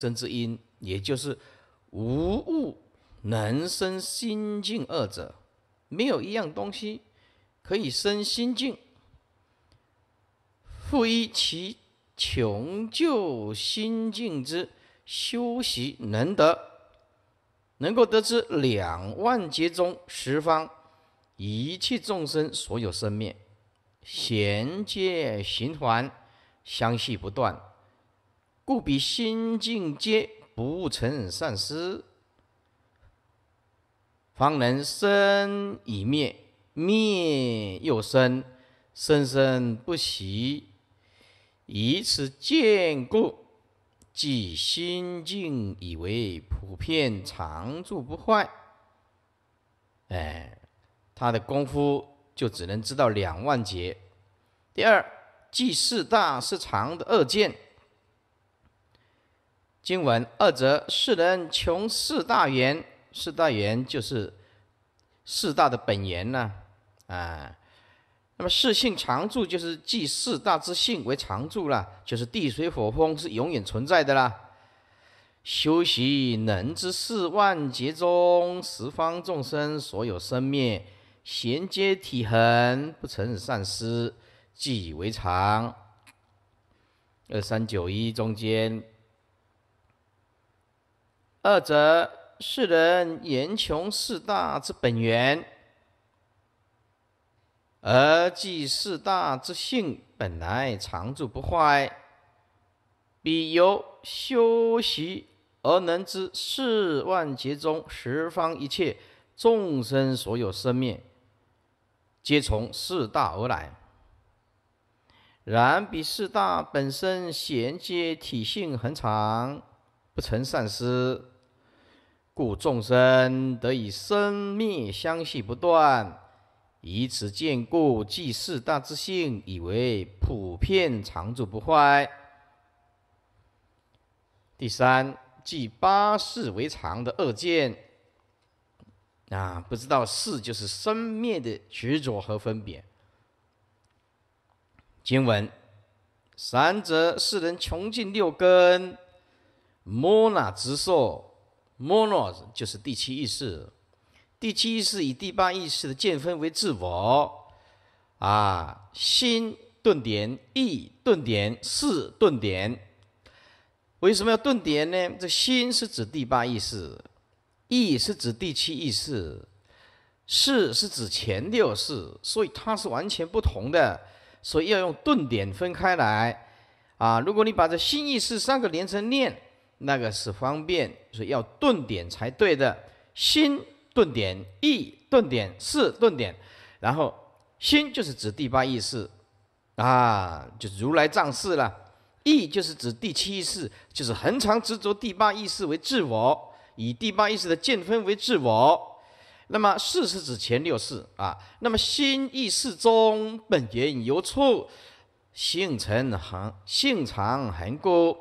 真之因，也就是无物能生心境二者没有一样东西可以生心境。复依其穷究心境之修习，能得能够得知两万劫中十方一切众生所有生灭衔接循环，相续不断。故彼心净，皆不存善思，方能生以灭，灭又生，生生不息。以此见故，即心净以为普遍常住不坏。哎，他的功夫就只能知道两万劫。第二，即四大是常的二见。今闻二则世人穷四大缘。四大缘就是四大的本源呢。啊，那么四性常住，就是即四大之性为常住了，就是地水火风是永远存在的啦。修习能之四万劫中十方众生所有生灭，衔接体恒，不成善失，即以为常。二三九一中间。二者世人言穷四大之本源，而即四大之性本来常住不坏，彼由修习而能知四万劫中十方一切众生所有生灭，皆从四大而来。然彼四大本身衔接体性恒常，不曾善失。故众生得以生灭相续不断，以此见故，即四大之性，以为普遍常住不坏。第三，即八世为常的恶见。啊，不知道事就是生灭的执着和分别。经文：三者世人穷尽六根摩那之寿。m o 摩诺就是第七意识，第七意识以第八意识的见分为自我，啊，心顿点，意顿点，事顿点。为什么要顿点呢？这心是指第八意识，意是指第七意识，事是指前六式，所以它是完全不同的，所以要用顿点分开来。啊，如果你把这心意识三个连成念，那个是方便，所以要顿点才对的。心顿点，意顿点，事顿点。然后心就是指第八意识，啊，就是如来藏事了。意就是指第七意识，就是恒常执着第八意识为自我，以第八意识的见分为自我。那么事是指前六事啊。那么心、意、识中本源由处，性成恒性常恒固。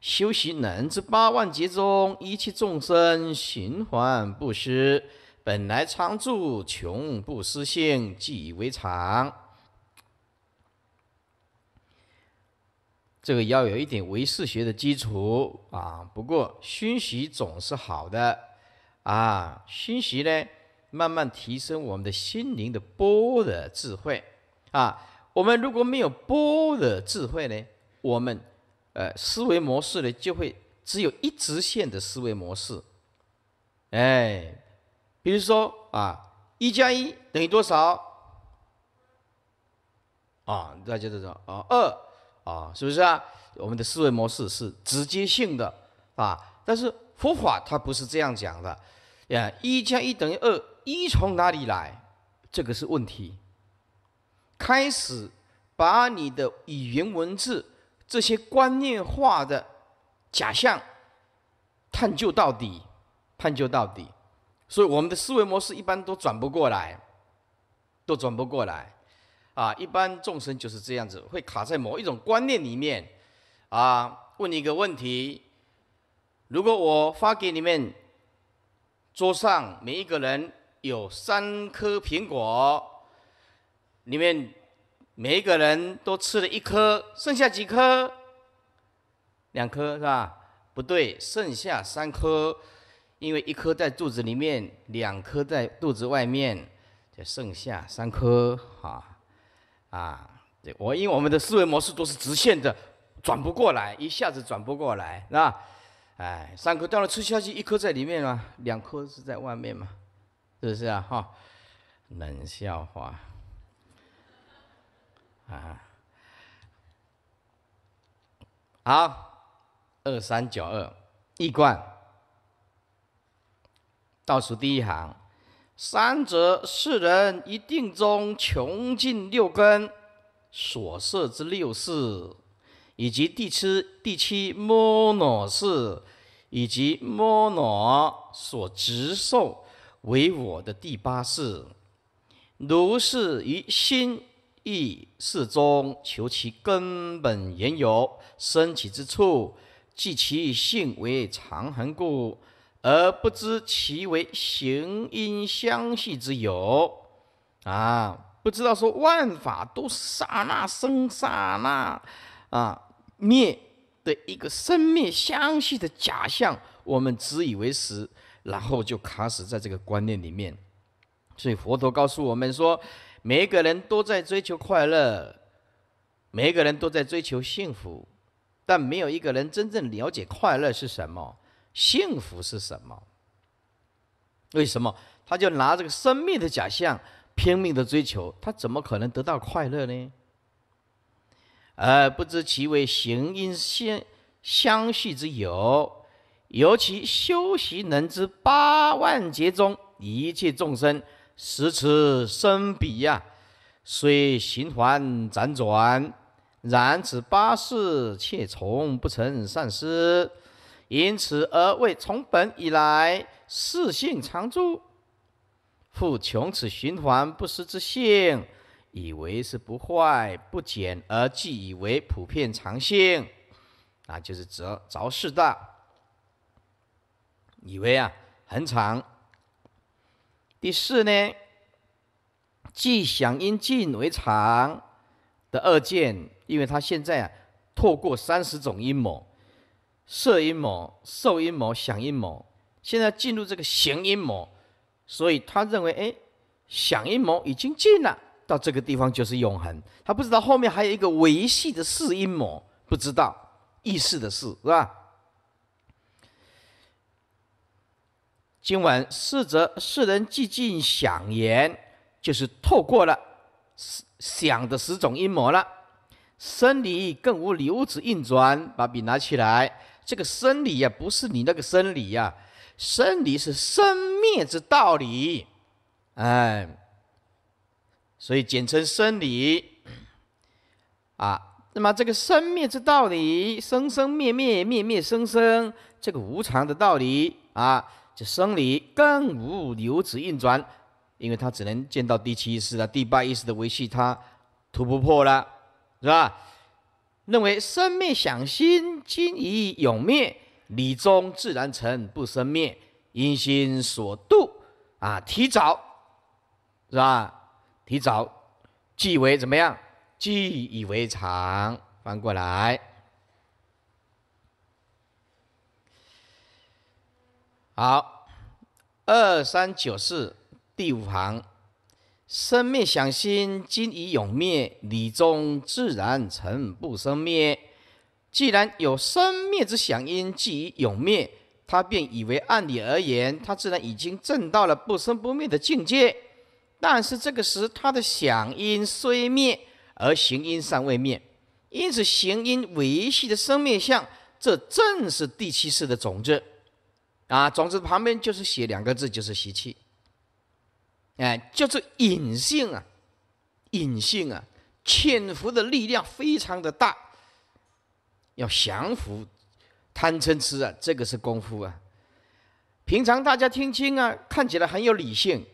修习能知八万劫中一切众生循环不失，本来常住穷不失性，即以为常。这个要有一点唯识学的基础啊。不过熏习总是好的啊，熏习呢，慢慢提升我们的心灵的波的智慧啊。我们如果没有波的智慧呢，我们。哎，思维模式呢就会只有一直线的思维模式。哎，比如说啊，一加一等于多少？啊，大家都道啊，二啊，是不是啊？我们的思维模式是直接性的啊，但是佛法它不是这样讲的。呀，一加一等于二，一从哪里来？这个是问题。开始把你的语言文字。这些观念化的假象，探究到底，探究到底，所以我们的思维模式一般都转不过来，都转不过来，啊，一般众生就是这样子，会卡在某一种观念里面，啊，问你一个问题，如果我发给你们桌上每一个人有三颗苹果，你们。每个人都吃了一颗，剩下几颗？两颗是吧？不对，剩下三颗，因为一颗在肚子里面，两颗在肚子外面，就剩下三颗。哈，啊，对我，因为我们的思维模式都是直线的，转不过来，一下子转不过来，是吧？哎，三颗掉了，吃下去一颗在里面嘛，两颗是在外面嘛，是不是啊？哈，冷笑话。啊，好，二三九二一冠，倒数第一行，三者四人一定中穷尽六根所摄之六事，以及第七第七摩罗事，以及摩罗所执受为我的第八事，如是于心。意事中求其根本原由，生起之处，即其性为常恒故，而不知其为行因相系之有。啊，不知道说万法都刹那生刹那，啊灭的一个生灭相系的假象，我们自以为是，然后就卡死在这个观念里面。所以佛陀告诉我们说。每一个人都在追求快乐，每一个人都在追求幸福，但没有一个人真正了解快乐是什么，幸福是什么。为什么？他就拿这个生命的假象拼命的追求，他怎么可能得到快乐呢？而不知其为行因相相续之有，尤其修习能知八万劫中一切众生。时此生彼呀，虽循环辗转，然此八事，且从不曾善失，因此而未从本以来，事性常住，复穷此循环不失之性，以为是不坏不减，而既以为普遍常性，啊，就是着着事大，以为啊恒常。第四呢，既想因尽为常的二见，因为他现在啊，透过三十种阴谋，设阴谋、受阴谋、想阴谋，现在进入这个行阴谋，所以他认为，哎，想阴谋已经尽了，到这个地方就是永恒，他不知道后面还有一个维系的四阴谋，不知道意识的事，是吧？今晚四则，四人寂静想言，就是透过了想的十种阴谋了。生理更无流子运转，把笔拿起来。这个生理呀，不是你那个生理呀，生理是生灭之道理，哎，所以简称生理啊。那么这个生灭之道理，生生灭灭，灭灭生生，这个无常的道理啊。这生理更无由此运转，因为他只能见到第七识了，第八意识的维系，他突破了，是吧？认为生灭想心今已永灭，理中自然成不生灭，因心所度啊，提早，是吧？提早，即为怎么样？即以为常。翻过来。好，二三九四第五行，生灭想心，今已永灭，理中自然成不生灭。既然有生灭之想因，即已永灭，他便以为按理而言，他自然已经证到了不生不灭的境界。但是这个时，他的想因虽灭，而行因尚未灭，因此行因维系的生灭相，这正是第七世的种子。啊，总之旁边就是写两个字，就是习气。哎，就是隐性啊，隐性啊，潜伏的力量非常的大。要降服贪嗔痴啊，这个是功夫啊。平常大家听经啊，看起来很有理性，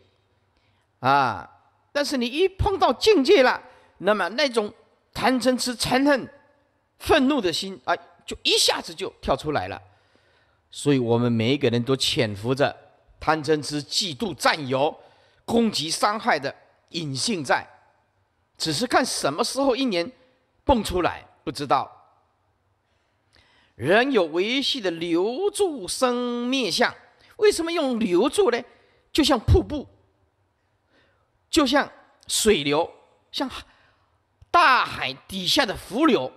啊，但是你一碰到境界了，那么那种贪嗔痴、嗔恨、愤怒的心啊，就一下子就跳出来了。所以，我们每一个人都潜伏着贪嗔痴、嫉妒、占有、攻击、伤害的隐性在，只是看什么时候一年蹦出来，不知道。人有维系的留住生灭相，为什么用留住呢？就像瀑布，就像水流，像大海底下的浮流。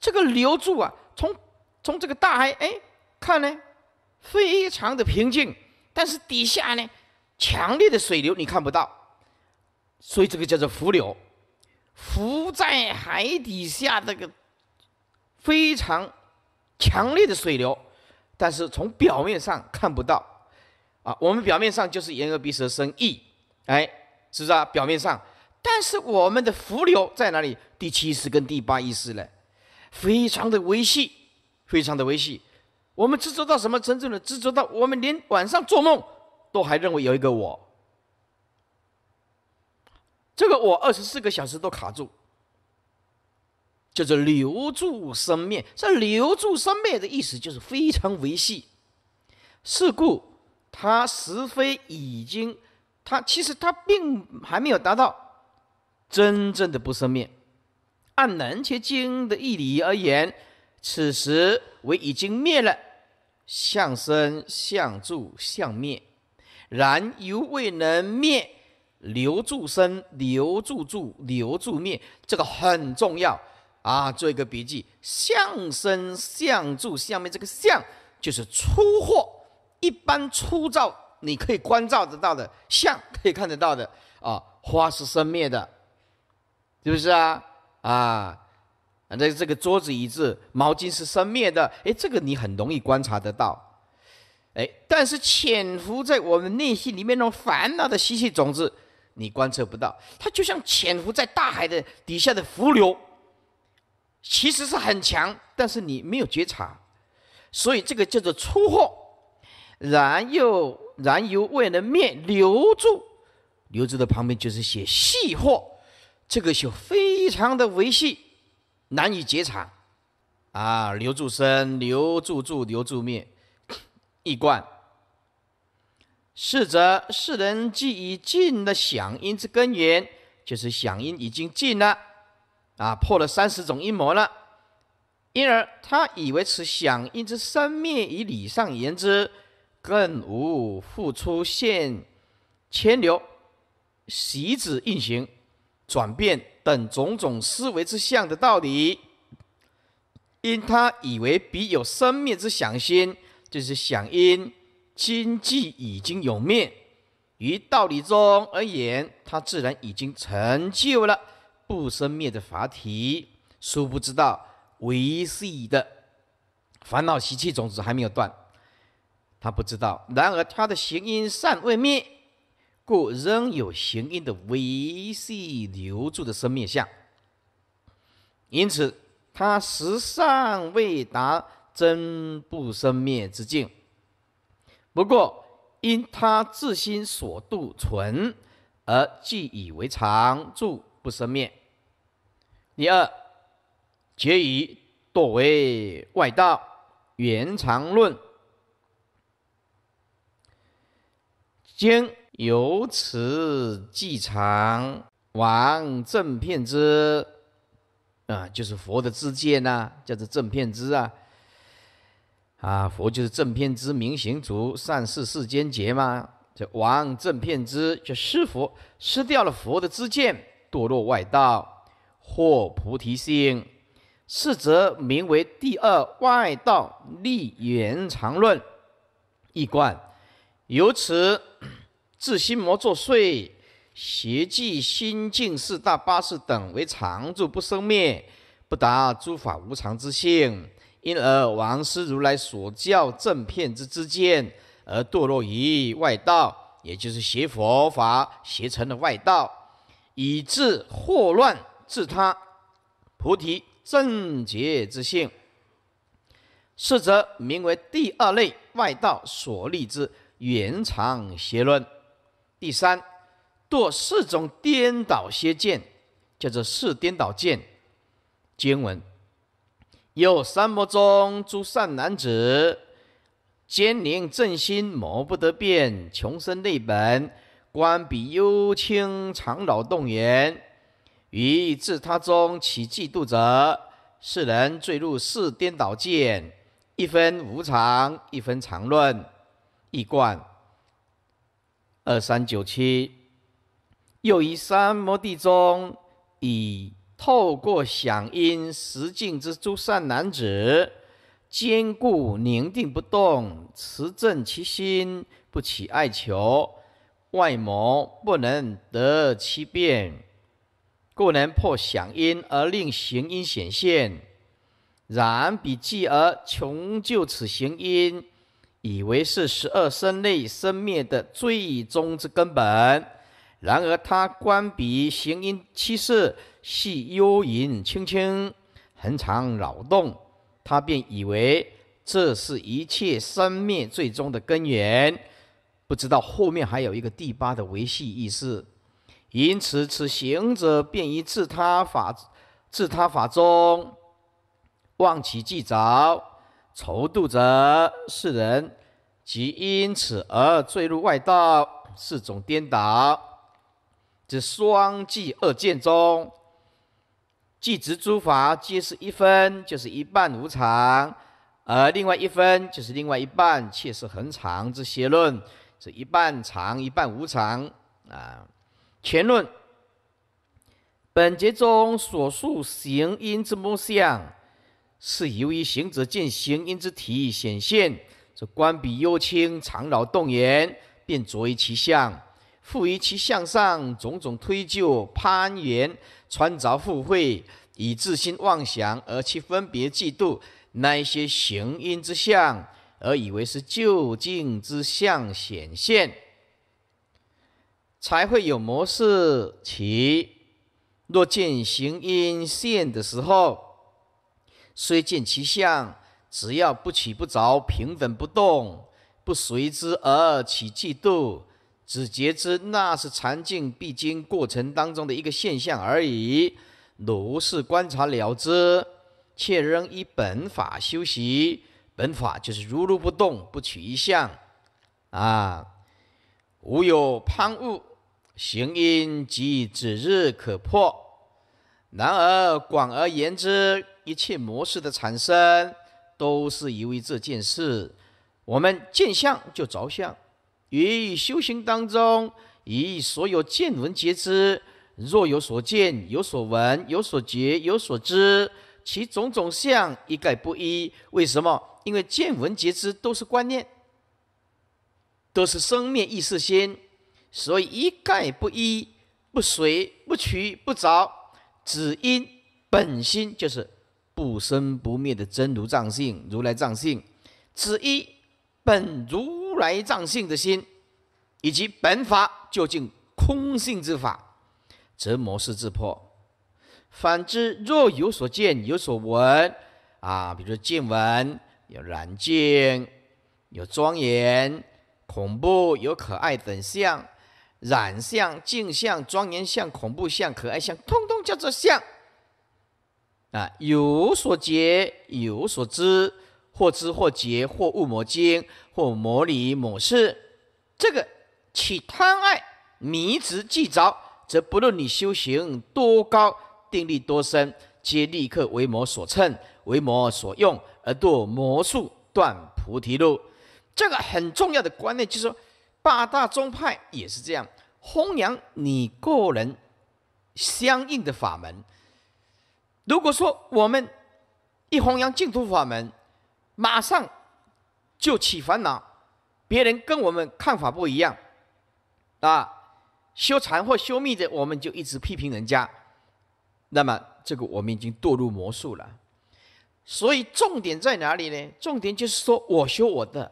这个留住啊，从从这个大海，哎。看呢，非常的平静，但是底下呢，强烈的水流你看不到，所以这个叫做伏流，浮在海底下这个非常强烈的水流，但是从表面上看不到，啊，我们表面上就是眼耳鼻舌生意，哎，是不是啊？表面上，但是我们的伏流在哪里？第七识跟第八意识呢，非常的微细，非常的微细。我们执着到什么程度呢？执着到我们连晚上做梦都还认为有一个我，这个我二十四个小时都卡住，就是留住生灭。这留住生灭的意思就是非常维系，是故他实非已经，他其实他并还没有达到真正的不生灭。按《南切经》的义理而言，此时为已经灭了。相生相住相灭，然犹未能灭，留住生，留住住，留住灭，这个很重要啊！做一个笔记：相生相住相灭，这个相就是出货，一般出照你可以观照得到的相可以看得到的啊，花是生灭的，是不是啊？啊！那这个桌子椅子毛巾是生灭的，哎，这个你很容易观察得到，哎，但是潜伏在我们内心里面那种烦恼的习气种子，你观测不到，它就像潜伏在大海的底下的浮流，其实是很强，但是你没有觉察，所以这个叫做粗货，燃油燃油未能灭，留住留住的旁边就是写细货，这个就非常的维系。难以截场，啊，留住身，留住住，留住灭，一贯。是则，世人既已尽了响应之根源，就是响应已经尽了，啊，破了三十种阴魔了，因而他以为此响应之三灭，以理上言之，更无复出现牵流，习子运行。转变等种种思维之相的道理，因他以为彼有生灭之想心，就是想因，今既已经有灭，于道理中而言，他自然已经成就了不生灭的法体。殊不知道唯系的烦恼习气种子还没有断，他不知道。然而他的行因尚未灭。故仍有形因的维系留住的生命相，因此他实尚未达真不生灭之境。不过，因他自心所度存，而既以为常住不生灭。第二，结以堕为外道原常论，经由此即长王正片之啊，就是佛的自见呐，叫做正片之啊。啊，佛就是正片之明行足善事世间劫嘛。这王正片之，这失佛失掉了佛的自见，堕落外道，获菩提心。是则名为第二外道立缘常论一贯，由此。自心魔作祟，邪计心境四大八事等为常住不生灭，不达诸法无常之性，因而王师如来所教正片之之见，而堕落于外道，也就是邪佛法，邪成的外道，以致祸乱，自他菩提正觉之性。是则名为第二类外道所立之圆常邪论。第三，堕四种颠倒邪见，叫做四颠倒见经文。有三摩中诸善男子，坚宁正心，莫不得变，穷生内本，观彼幽清，常扰动言。于自他中起嫉妒者，世人坠入四颠倒见，一分无常，一分常论，一观。二三九七，又以三摩地中，以透过响音实境之诸善男子，坚固宁定不动，持正其心，不起爱求，外魔不能得其变，故能破响音而令行音显现。然彼既而穷就此行音。以为是十二生内生灭的最终之根本，然而他关闭行音七事，系幽隐青青，恒常扰动，他便以为这是一切生灭最终的根源。不知道后面还有一个第八的维系意识，因此此行者便于自他法自他法中忘其自着。愁度者，是人即因此而坠入外道，是种颠倒这双计二见中，即执诸法皆是一分，就是一半无常，而另外一分就是另外一半却是恒常之邪论，是一半常，一半无常啊。前论，本节中所述行因之目相。是由于行者见行因之体显现，这关闭幽清、长老动缘，便着于其相，附于其向上种种推就、攀缘、穿凿附会，以自心妄想而去分别嫉妒，那一些行因之相，而以为是究竟之相显现，才会有模式其。若见行因现的时候，虽见其相，只要不起不着，平稳不动，不随之而起嫉妒，只觉知那是禅境必经过程当中的一个现象而已，如是观察了之，却仍依本法修习。本法就是如如不动，不取一相，啊，无有攀误，行因即指日可破。然而广而言之。一切模式的产生，都是因为这件事。我们见相就着相，于修行当中，以所有见闻皆知，若有所见，有所闻，有所觉，有所知，其种种相一概不一。为什么？因为见闻皆知都是观念，都是生灭意识心，所以一概不依，不随，不取，不着，只因本心就是。不生不灭的真如藏性，如来藏性，此一本如来藏性的心，以及本法究竟空性之法，则模式自破。反之，若有所见有所闻，啊，比如说见闻有染见，有庄严恐怖有可爱等相，染相、净相、庄严相、恐怖相、可爱相，通通叫做相。啊，有所结，有所知，或知或结，或物魔经，或魔理魔事，这个起贪爱、迷执、计着，则不论你修行多高，定力多深，皆立刻为魔所趁，为魔所用，而堕魔术断菩提路。这个很重要的观念，就是说，八大宗派也是这样弘扬你个人相应的法门。如果说我们一弘扬净土法门，马上就起烦恼，别人跟我们看法不一样，啊，修禅或修密的，我们就一直批评人家，那么这个我们已经堕入魔术了。所以重点在哪里呢？重点就是说我修我的，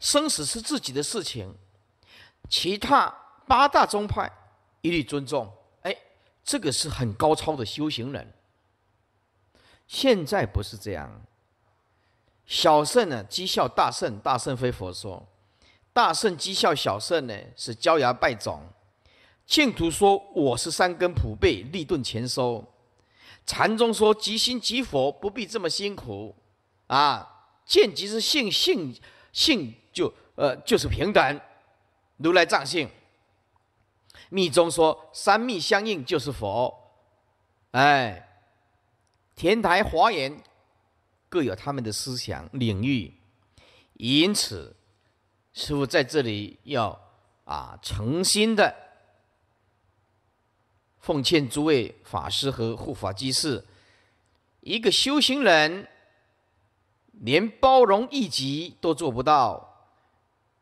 生死是自己的事情，其他八大宗派一律尊重。这个是很高超的修行人。现在不是这样，小圣呢讥笑大圣，大圣非佛说，大圣讥笑小圣呢是骄牙败种。净土说我是三根普被，立顿前收；禅宗说即心即佛，不必这么辛苦。啊，见即是性，性性就呃就是平等，如来藏性。密宗说三密相应就是佛，哎，天台华严各有他们的思想领域，因此，师父在这里要啊诚心的奉劝诸位法师和护法居士，一个修行人连包容一己都做不到，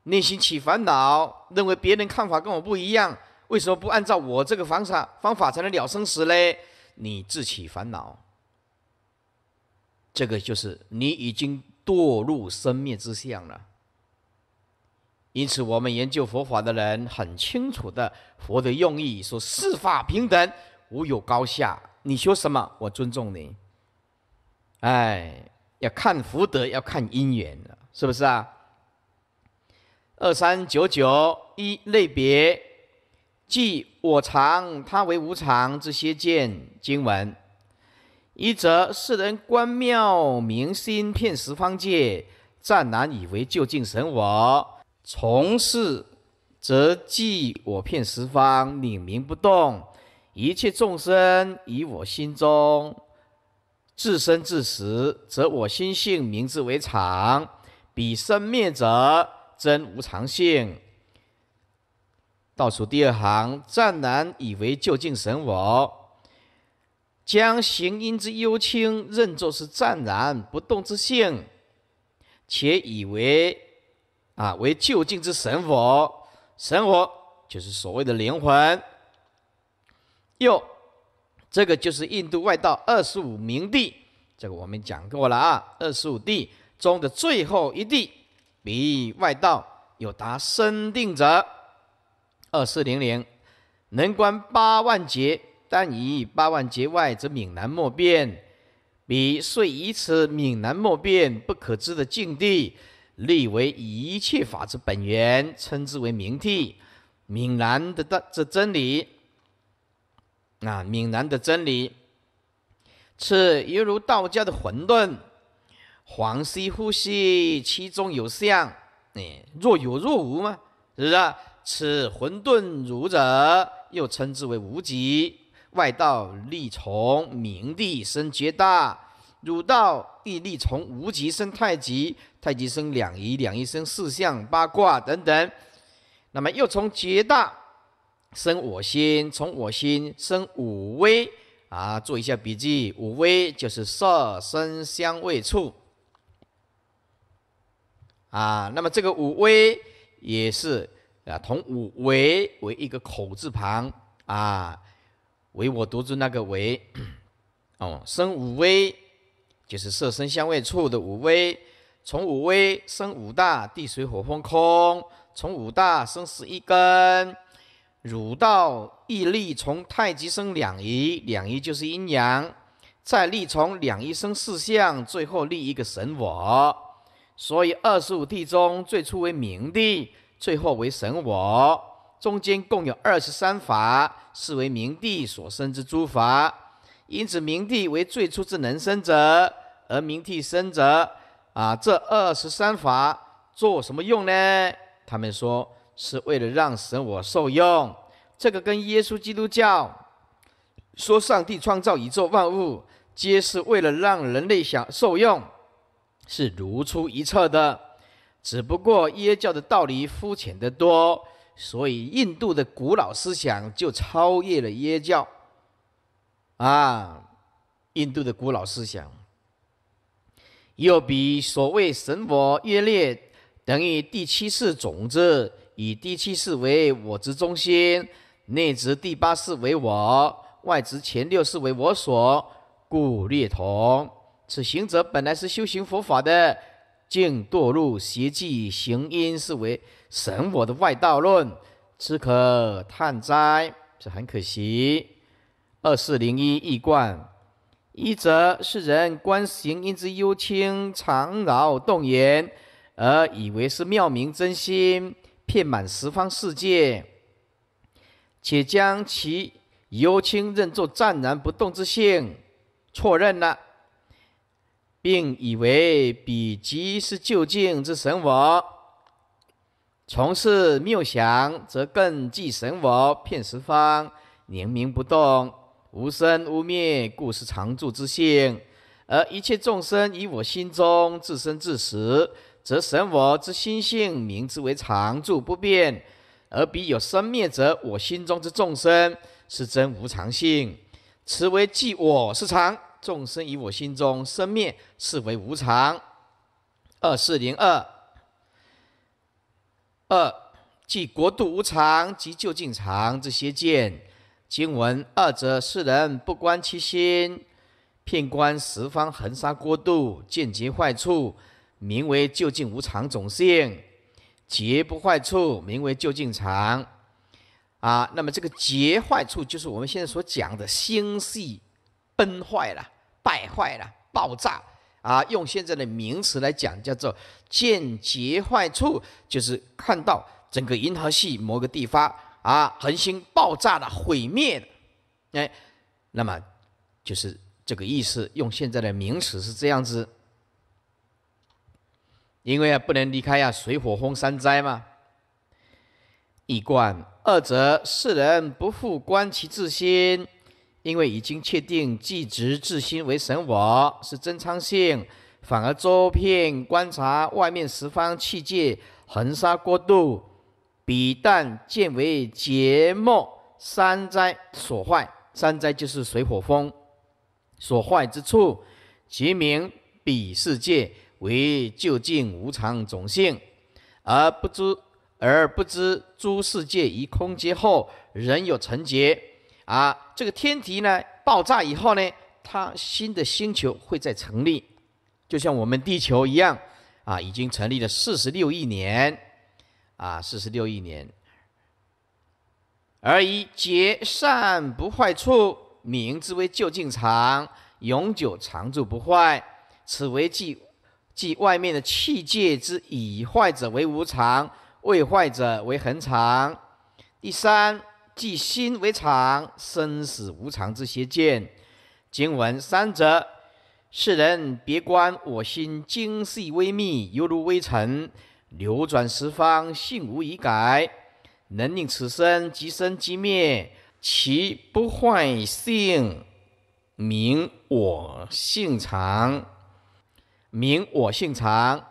内心起烦恼，认为别人看法跟我不一样。为什么不按照我这个方法方法才能了生死嘞？你自取烦恼，这个就是你已经堕入生灭之相了。因此，我们研究佛法的人很清楚的，佛的用意说：世法平等，无有高下。你说什么，我尊重你。哎，要看福德，要看因缘是不是啊？二三九九一类别。即我常，他为无常，之邪见经文。一则世人观妙明心，骗十方界，暂难以为究竟神我。从事则即我骗十方，领明不动。一切众生以我心中自生自死，则我心性明之为常，彼生灭者真无常性。倒数第二行，湛然以为究竟神我，将行音之幽清认作是湛然不动之性，且以为啊为究竟之神佛，神佛就是所谓的灵魂。又，这个就是印度外道二十五名地，这个我们讲过了啊，二十五地中的最后一地，比外道有达身定者。二四零零，能观八万劫，但以八万劫外，则泯然莫辨。彼遂以此泯然莫辨、不可知的境地，立为一切法之本源，称之为明谛。泯然的道这真理，啊，泯然的真理，此犹如道家的混沌，黄兮呼吸，其中有象，哎，若有若无嘛，是不是？此混沌儒者，又称之为无极。外道力从明帝生绝大，儒道亦力从无极生太极，太极生两仪，两仪生四象、八卦等等。那么又从绝大生我心，从我心生五威。啊。做一下笔记，五威就是色声香味触啊。那么这个五威也是。啊，同五为为一个口字旁啊，唯我独尊那个唯，哦，生五威，就是色声香味触的五威，从五威生五大，地水火风空，从五大生十一根，儒道易理从太极生两仪，两仪就是阴阳，再立从两仪生四象，最后立一个神我，所以二十五帝中最初为明帝。最后为神我，中间共有二十三法，是为明帝所生之诸法，因此明帝为最初之能生者，而明帝生者，啊，这二十三法做什么用呢？他们说是为了让神我受用，这个跟耶稣基督教说上帝创造宇宙万物，皆是为了让人类享受用，是如出一辙的。只不过耶教的道理肤浅得多，所以印度的古老思想就超越了耶教。啊，印度的古老思想，又比所谓神佛耶列等于第七世种子，以第七世为我之中心，内执第八世为我，外执前六世为我所，故略同。此行者本来是修行佛法的。竟堕入邪迹行因，是为神我的外道论，此可叹哉！这很可惜。二四零一易观，一则世人观行因之幽清常扰动言，而以为是妙明真心，遍满十方世界，且将其幽清认作湛然不动之性，错认了。并以为彼即是究竟之神我，从事谬想，则更即神我骗十方，凝明不动，无生无灭，故是常住之性。而一切众生以我心中自生自死，则神我之心性名之为常住不变。而彼有生灭者，我心中之众生是真无常性，此为即我是常。众生以我心中生灭视为无常。二四零二二即国度无常及究竟常这些见经文二者世人不观其心，遍观十方恒沙国度见结坏处，名为究竟无常种性；结不坏处，名为究竟常。啊，那么这个结坏处就是我们现在所讲的心系崩坏了。败坏了，爆炸啊！用现在的名词来讲，叫做间接坏处，就是看到整个银河系某个地方啊，恒星爆炸了，毁灭了，哎，那么就是这个意思。用现在的名词是这样子，因为啊，不能离开啊，水火风三灾嘛。一观二者，世人不复观其自心。因为已经确定即执自心为神我是真常性，反而周遍观察外面十方器界横沙过度，彼但见为劫末三灾所坏，三灾就是水火风所坏之处，其名彼世界为究竟无常种性，而不知而不知诸世界一空劫后仍有成劫。啊，这个天体呢爆炸以后呢，它新的星球会在成立，就像我们地球一样啊，已经成立了四十六亿年啊，四十六亿年。而以结善不坏处，名之为究竟常，永久常住不坏，此为即即外面的器界之以坏者为无常，未坏者为恒常。第三。即心为常，生死无常之邪见。经文三则：世人别观我心精细微密，犹如微尘，流转十方，性无以改，能令此生即生即灭，其不坏性，名我性常，名我性常。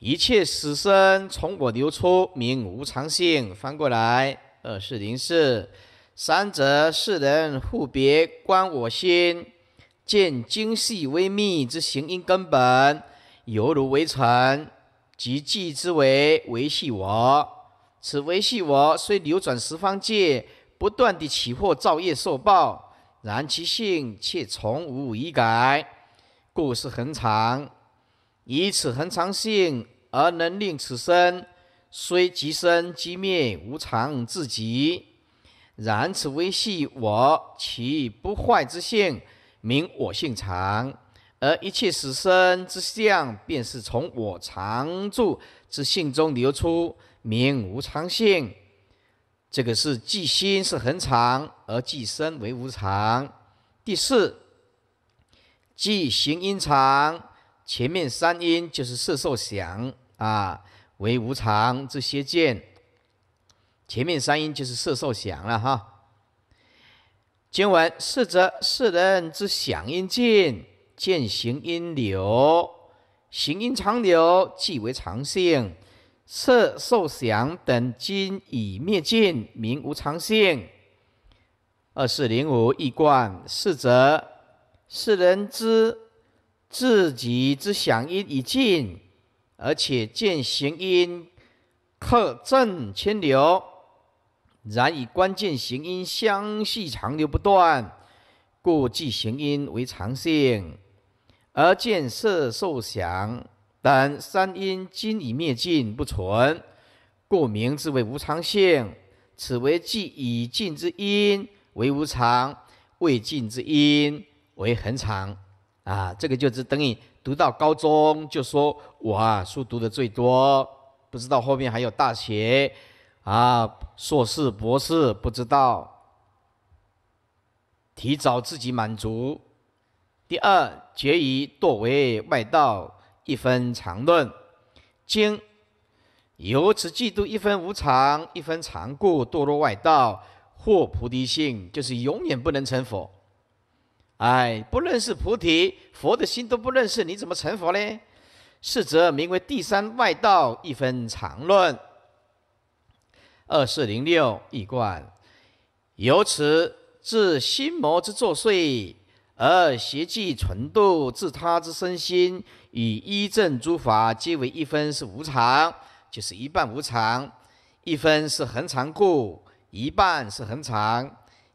一切死生从我流出，名无常性。翻过来，二四零四。三者世人互别观我心，见精细微密之行因根本，犹如微尘，即即之为维系我。此维系我虽流转十方界，不断地起惑造业受报，然其性却从无一改，故是恒常。以此恒常性。而能令此身虽即生即灭无常至极，然此为系我其不坏之性，名我性常。而一切死生之相，便是从我常住之性中流出，名无常性。这个是即心是恒常，而即身为无常。第四，即行因常，前面三因就是色受想。啊，为无常之邪见。前面三音就是色受想了哈。今闻四则，四人之想因尽，见行因流，行因长流，即为常性。色受想等今已灭尽，名无常性。二四零五易观四则，四人之自己之想因已尽。而且见行音克正千流，然以关键行音相续长流不断，故即行音为常性；而见色受想等三因今已灭尽不存，故名之为无常性。此为既已尽之音为无常，未尽之音为恒常。啊，这个就是等于读到高中就说我啊书读的最多，不知道后面还有大学，啊硕士博士不知道，提早自己满足。第二结以堕为外道，一分常论经由此嫉妒一分无常，一分常故堕落外道，或菩提性就是永远不能成佛。哎，不认识菩提佛的心都不认识，你怎么成佛呢？是则名为第三外道一分常论。二四零六一观，由此自心魔之作祟，而邪计纯度，自他之身心与依正诸法，皆为一分是无常，就是一半无常，一分是恒常故，一半是恒常，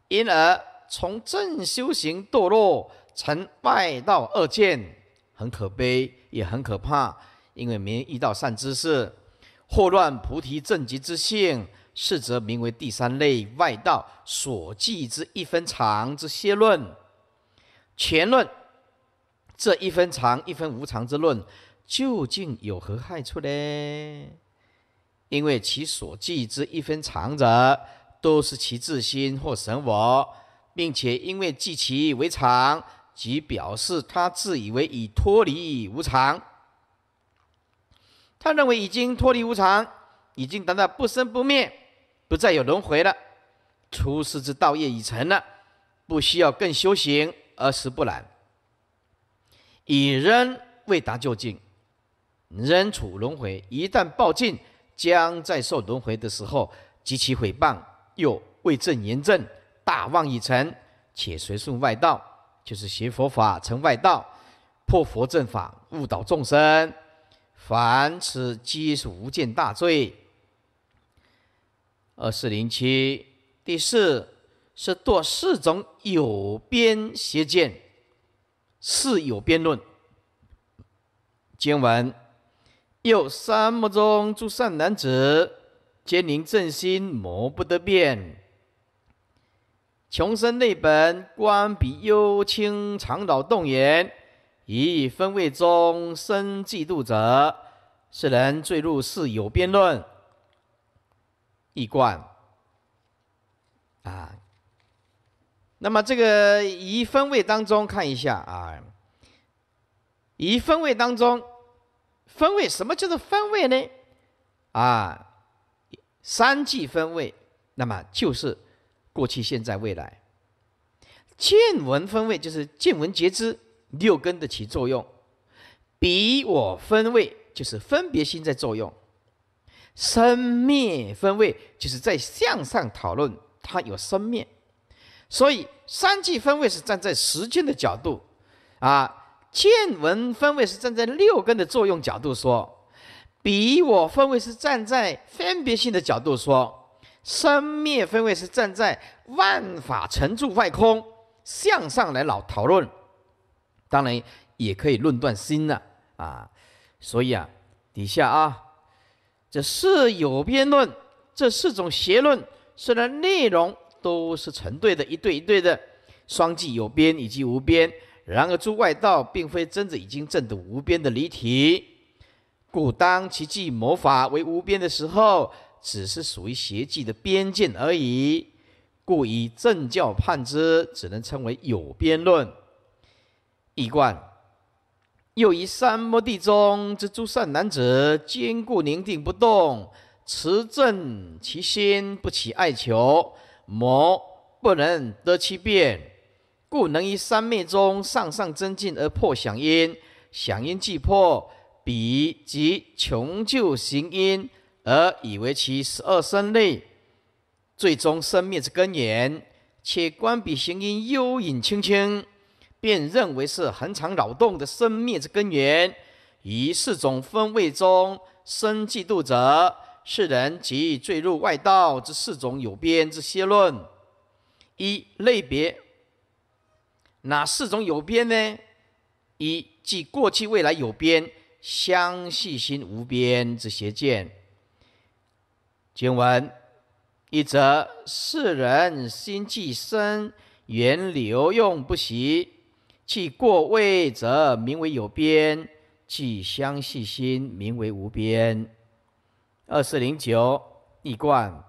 因而。从正修行堕落成外道二见，很可悲也很可怕，因为没遇到善知识，惑乱菩提正极之性，是则名为第三类外道所记之一分常之些论。前论这一分常一分无常之论，究竟有何害处呢？因为其所记之一分常者，都是其自心或神我。并且因为记其为常，即表示他自以为已脱离无常。他认为已经脱离无常，已经达到不生不灭，不再有轮回了。出世之道业已成了，不需要更修行而实不然。以仍未达究竟，人处轮回。一旦报尽，将在受轮回的时候，及其毁谤，又未证言证。大望已成，且随顺外道，就是学佛法成外道，破佛正法，误导众生，凡此皆是无间大罪。二四零七，第四是堕四种有边邪见，是有边论。经文：有三摩中诸善男子，坚宁正心，魔不得变。穷生内本，观彼幽清，长老洞言，以分位中生嫉妒者，使人坠入是有辩论，一观。啊，那么这个以分位当中看一下啊，以分位当中，分位什么叫做分位呢？啊，三季分位，那么就是。过去、现在、未来，见闻分位就是见闻觉知六根的起作用；彼我分位就是分别心在作用；生灭分位就是在向上讨论它有生灭。所以三际分位是站在时间的角度啊，见闻分位是站在六根的作用角度说，彼我分位是站在分别心的角度说。生灭分位是站在万法成住外空向上来老讨论，当然也可以论断心了啊。所以啊，底下啊，这四有边论这四种邪论，虽然内容都是成对的，一对一对的，双计有边以及无边，然而诸外道并非真的已经证得无边的离体，故当其计魔法为无边的时候。只是属于邪迹的边境而已，故以正教判之，只能称为有边论。一贯又以三摩地中之诸善男子坚固宁定不动，持正其心，不起爱求，魔不能得其变，故能于三昧中上上增进而破响音，响音既破，彼即穷就行音。而以为其十二生类，最终生灭之根源；且观彼行音幽隐清清，便认为是恒常扰动的生命之根源。以四种分位中生嫉度者，是人即坠入外道之四种有边之邪论。一类别，哪四种有边呢？一即过去未来有边，相系心无边之邪见。经文一则，世人心既生源流用不息，气过位则名为有边；气相系心，名为无边。二四零九逆贯。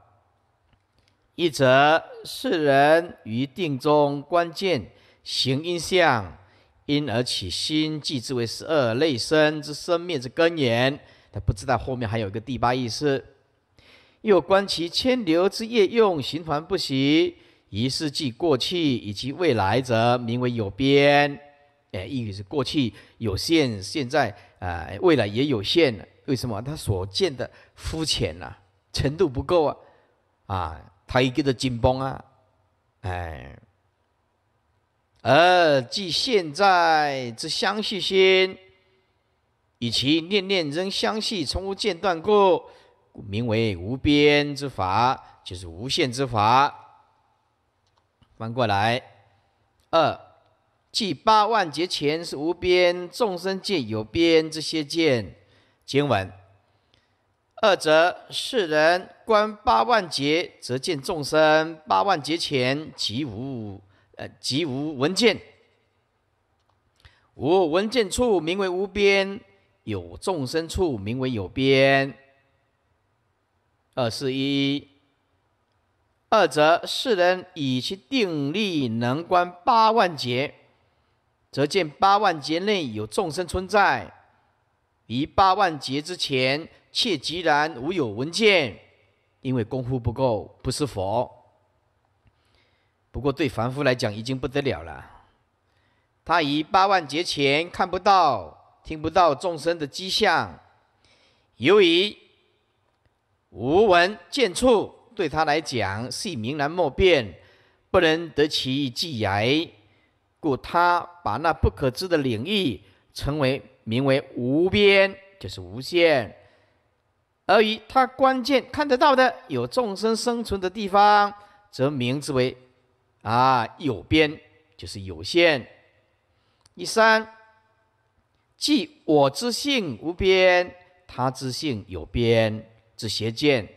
一则，世人于定中关键行因相，因而起心，即之为十二类生之生命之根源。他不知道后面还有一个第八意思。又观其千流之业用，循环不息；于是即过去以及未来者，名为有边。哎，意思是过去有限，现在啊未来也有限。为什么？他所见的肤浅呐，程度不够啊！啊，他一个的紧绷啊！哎，而即现在之相续心，以其念念仍相续，从无间断过。名为无边之法，就是无限之法。翻过来，二即八万劫前是无边，众生界有边这些见经文。二者世人观八万劫，则见众生；八万劫前即无，呃，即无闻见。无闻见处名为无边，有众生处名为有边。二十一，二者，世人以其定力能观八万劫，则见八万劫内有众生存在；于八万劫之前，却极然无有闻见，因为功夫不够，不是佛。不过对凡夫来讲，已经不得了了。他于八万劫前看不到、听不到众生的迹象，由于。无闻见处，对他来讲是明难莫辨，不能得其既也。故他把那不可知的领域称为名为无边，就是无限；而与他关键看得到的有众生生存的地方，则名字为啊有边，就是有限。第三，即我之性无边，他之性有边。之邪见。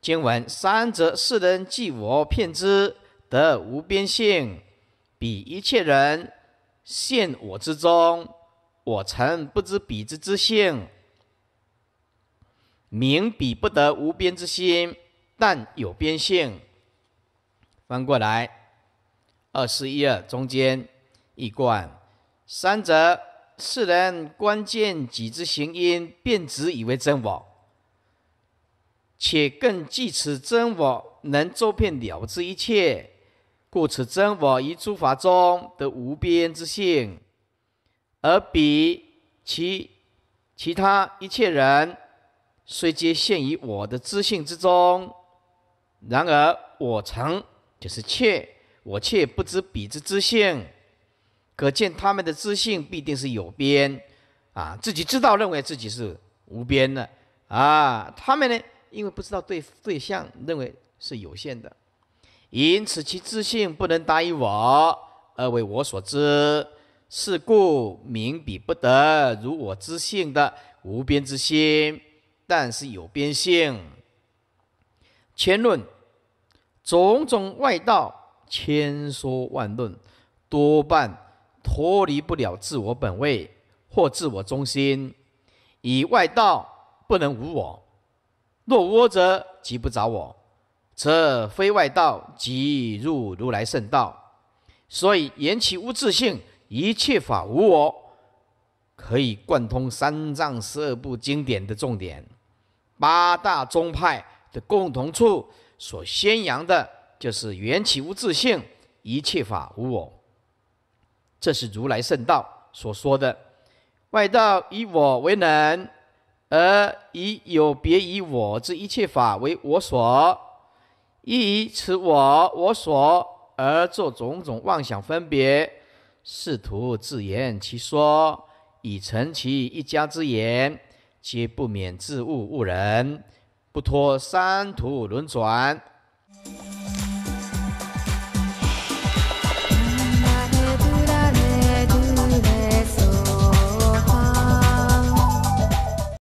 今闻三者，世人即我骗之，得无边性，彼一切人现我之中，我曾不知彼之之性，明彼不得无边之心，但有边性。翻过来，二十一二中间一贯，三者。世人关键己之行因，便执以为真我，且更记此真我能作遍了知一切，故此真我于诸法中得无边之性，而彼其其他一切人，虽皆陷于我的知性之中，然而我常就是切，我却不知彼之知性。可见他们的自信必定是有边，啊，自己知道认为自己是无边的，啊，他们呢，因为不知道对对象，认为是有限的，因此其自信不能答于我而为我所知，是故名彼不得如我之性的无边之心，但是有边性。前论种种外道千说万论，多半。脱离不了自我本位或自我中心，以外道不能无我，若无者，即不着我，则非外道即入如来圣道。所以缘起无自性，一切法无我，可以贯通三藏十二部经典的重点，八大宗派的共同处所宣扬的就是缘起无自性，一切法无我。这是如来圣道所说的：外道以我为能，而以有别于我之一切法为我所；亦以此我我所而作种种妄想分别，试图自言其说，以成其一家之言，皆不免自误误人，不脱三途轮转。